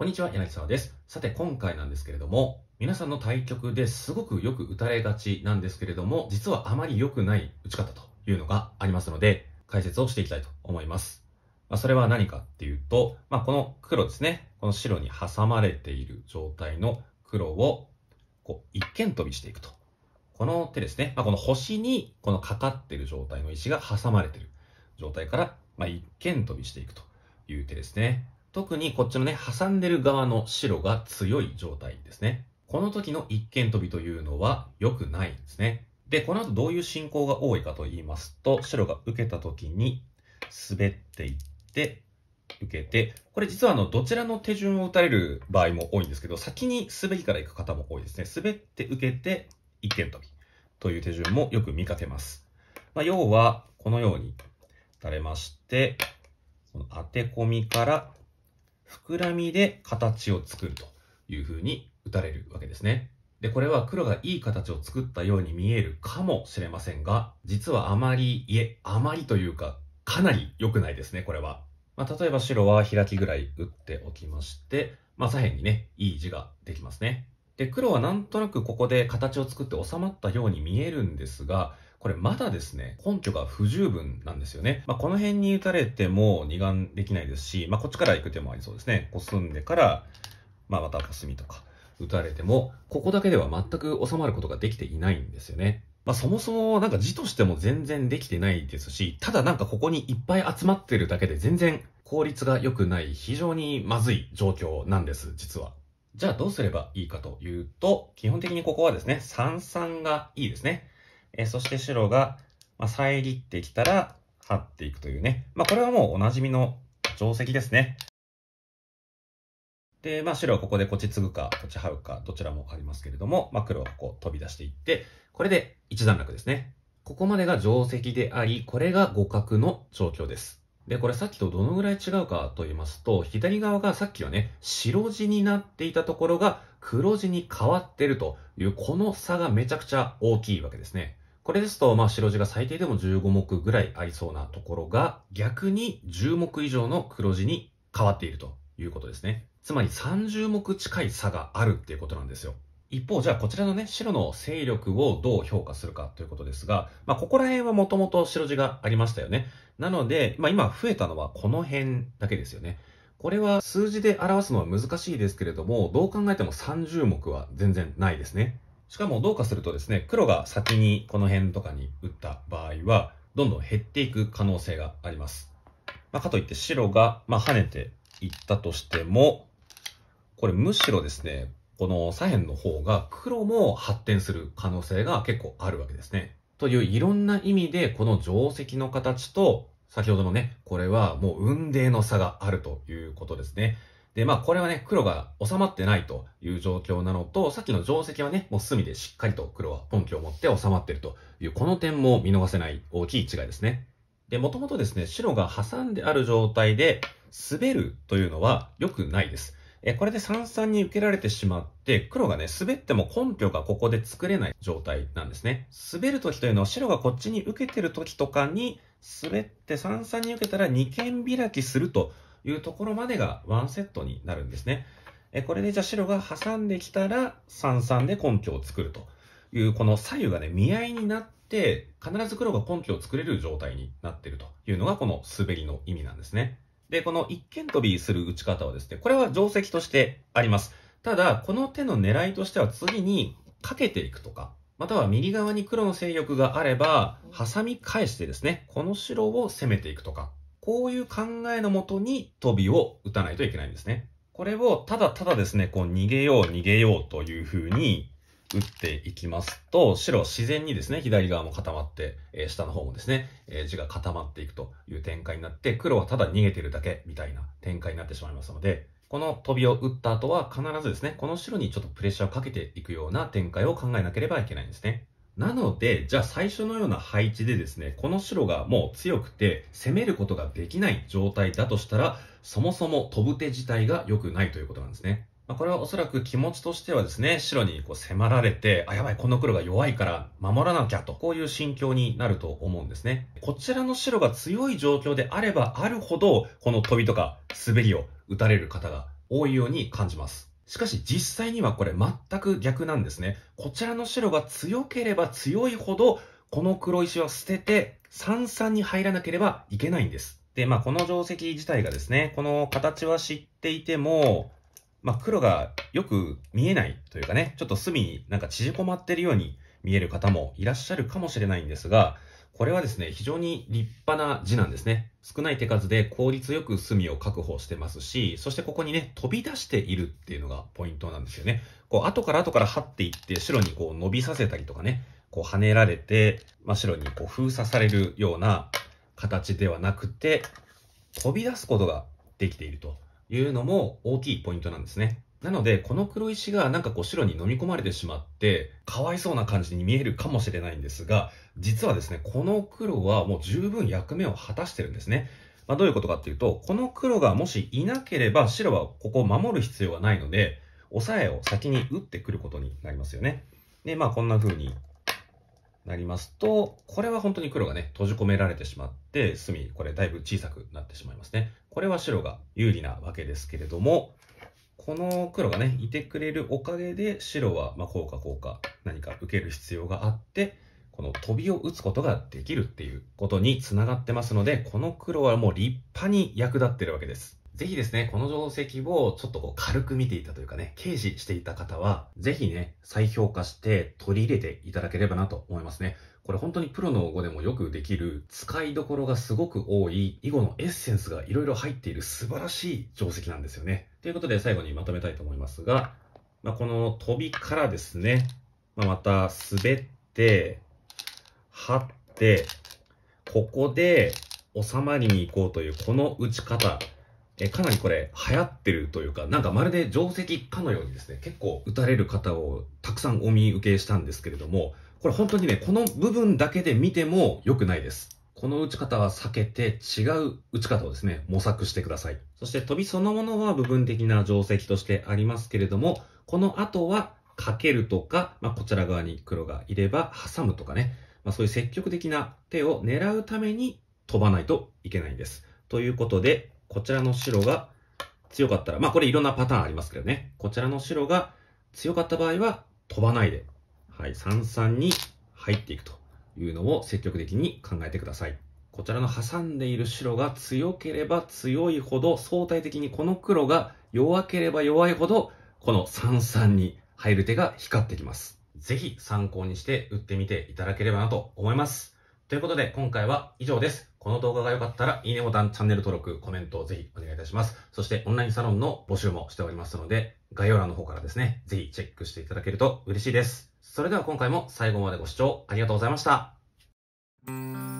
こんにちは、柳沢です。さて、今回なんですけれども、皆さんの対局ですごくよく打たれがちなんですけれども、実はあまり良くない打ち方というのがありますので、解説をしていきたいと思います。まあ、それは何かっていうと、まあ、この黒ですね、この白に挟まれている状態の黒を、こう、一間飛びしていくと。この手ですね、まあ、この星に、このかかってる状態の石が挟まれてる状態から、まあ、一間飛びしていくという手ですね。特にこっちのね、挟んでる側の白が強い状態ですね。この時の一間飛びというのは良くないんですね。で、この後どういう進行が多いかと言いますと、白が受けた時に滑っていって、受けて、これ実はあの、どちらの手順を打たれる場合も多いんですけど、先に滑りから行く方も多いですね。滑って受けて、一間飛びという手順もよく見かけます。まあ、要は、このように打たれまして、この当て込みから膨らみで形を作るというふうに打たれるわけですね。で、これは黒がいい形を作ったように見えるかもしれませんが、実はあまり、いえ、あまりというか、かなり良くないですね、これは。まあ、例えば白は開きぐらい打っておきまして、まあ、左辺にね、いい字ができますね。で、黒はなんとなくここで形を作って収まったように見えるんですが、これまだですね、根拠が不十分なんですよね。まあ、この辺に打たれても二眼できないですし、まあ、こっちから行く手もありそうですね。コスんでから、まあ、またコスミとか打たれても、ここだけでは全く収まることができていないんですよね。まあ、そもそもなんか字としても全然できてないですし、ただなんかここにいっぱい集まってるだけで全然効率が良くない非常にまずい状況なんです、実は。じゃあどうすればいいかというと、基本的にここはですね、三々がいいですね。えー、そして白が、まあ、遮ってきたら、張っていくというね。まあ、これはもうおなじみの定石ですね。で、まあ、白はここでこっち継ぐか、こっち這るか、どちらもありますけれども、まあ、黒はここ飛び出していって、これで一段落ですね。ここまでが定石であり、これが互角の状況です。で、これさっきとどのぐらい違うかと言いますと、左側がさっきはね、白地になっていたところが黒地に変わってるという、この差がめちゃくちゃ大きいわけですね。これですと、まあ、白地が最低でも15目ぐらい合いそうなところが、逆に10目以上の黒地に変わっているということですね。つまり30目近い差があるっていうことなんですよ。一方、じゃあこちらのね、白の勢力をどう評価するかということですが、まあ、ここら辺はもともと白地がありましたよね。なので、まあ、今増えたのはこの辺だけですよね。これは数字で表すのは難しいですけれども、どう考えても30目は全然ないですね。しかもどうかするとですね、黒が先にこの辺とかに打った場合は、どんどん減っていく可能性があります。まあ、かといって白が、まあ、跳ねていったとしても、これむしろですね、この左辺の方が黒も発展する可能性が結構あるわけですね。といういろんな意味でこの定石の形と先ほどのね、これはもう運命の差があるということですね。で、まあこれはね、黒が収まってないという状況なのと、さっきの定石はね、もう隅でしっかりと黒は根拠を持って収まっているという、この点も見逃せない大きい違いですね。で、もともとですね、白が挟んである状態で滑るというのは良くないです。え、これで三々に受けられてしまって、黒がね、滑っても根拠がここで作れない状態なんですね。滑る時というのは白がこっちに受けてる時とかに、滑って三々に受けたら二間開きするというところまでがンセットになるんですね。えこれでじゃあ白が挟んできたら33で根拠を作るというこの左右がね見合いになって必ず黒が根拠を作れる状態になっているというのがこの滑りの意味なんですね。で、この一間飛びする打ち方はですね、これは定石としてあります。ただ、この手の狙いとしては次にかけていくとか、または右側に黒の勢力があれば、挟み返してですね、この白を攻めていくとかこういう考えのもとに飛びを打たないといけないんですね。これをただただですね、こう逃げよう逃げようというふうに打っていきますと、白自然にですね、左側も固まって、えー、下の方もですね、えー、地が固まっていくという展開になって、黒はただ逃げてるだけみたいな展開になってしまいますので、この飛びを打った後は必ずですね、この白にちょっとプレッシャーをかけていくような展開を考えなければいけないんですね。なので、じゃあ最初のような配置でですね、この白がもう強くて攻めることができない状態だとしたら、そもそも飛ぶ手自体が良くないということなんですね。まあ、これはおそらく気持ちとしてはですね、白にこう迫られて、あ、やばい、この黒が弱いから守らなきゃと、こういう心境になると思うんですね。こちらの白が強い状況であればあるほど、この飛びとか滑りを打たれる方が多いように感じます。しかし実際にはこれ全く逆なんですね。こちらの白が強ければ強いほど、この黒石は捨てて、三々に入らなければいけないんです。で、まあ、この定石自体がですね、この形は知っていても、まあ、黒がよく見えないというかね、ちょっと隅になんか縮こまってるように見える方もいらっしゃるかもしれないんですが、これはですね、非常に立派な字なんですね。少ない手数で効率よく隅を確保してますし、そしてここにね、飛び出しているっていうのがポイントなんですよね。こう、後から後から張っていって、白にこう伸びさせたりとかね、こう跳ねられて、まあ、白にこう封鎖されるような形ではなくて、飛び出すことができているというのも大きいポイントなんですね。なので、この黒石がなんかこう白に飲み込まれてしまって、かわいそうな感じに見えるかもしれないんですが、実はですね、この黒はもう十分役目を果たしてるんですね。まあ、どういうことかっていうと、この黒がもしいなければ白はここを守る必要はないので、押さえを先に打ってくることになりますよね。で、まあこんな風になりますと、これは本当に黒がね、閉じ込められてしまって、隅、これだいぶ小さくなってしまいますね。これは白が有利なわけですけれども、この黒がね、いてくれるおかげで、白は、まこうかこうか、何か受ける必要があって、このトビを打つことができるっていうことにつながってますので、この黒はもう立派に役立ってるわけです。ぜひですね、この定石をちょっとこう軽く見ていたというかね、軽視していた方は、ぜひね、再評価して取り入れていただければなと思いますね。これ本当にプロの碁でもよくできる、使いどころがすごく多い、囲碁のエッセンスがいろいろ入っている素晴らしい定石なんですよね。ということで最後にまとめたいと思いますが、まあ、この飛びからですね、まあ、また滑って、張って、ここで収まりに行こうというこの打ち方、えかなりこれ流行ってるというか、なんかまるで定石かのようにですね、結構打たれる方をたくさんお見受けしたんですけれども、これ本当にね、この部分だけで見ても良くないです。この打ち方は避けて違う打ち方をですね、模索してください。そして飛びそのものは部分的な定石としてありますけれども、この後はかけるとか、まあ、こちら側に黒がいれば挟むとかね、まあ、そういう積極的な手を狙うために飛ばないといけないんです。ということで、こちらの白が強かったら、まあこれいろんなパターンありますけどね、こちらの白が強かった場合は飛ばないで、はい、三々に入っていくというのを積極的に考えてください。こちらの挟んでいる白が強ければ強いほど、相対的にこの黒が弱ければ弱いほど、この三々に入る手が光ってきます。ぜひ参考にして打ってみていただければなと思います。ということで今回は以上です。この動画が良かったらいいねボタン、チャンネル登録、コメントをぜひお願いいたします。そしてオンラインサロンの募集もしておりますので、概要欄の方からですね、ぜひチェックしていただけると嬉しいです。それでは今回も最後までご視聴ありがとうございました。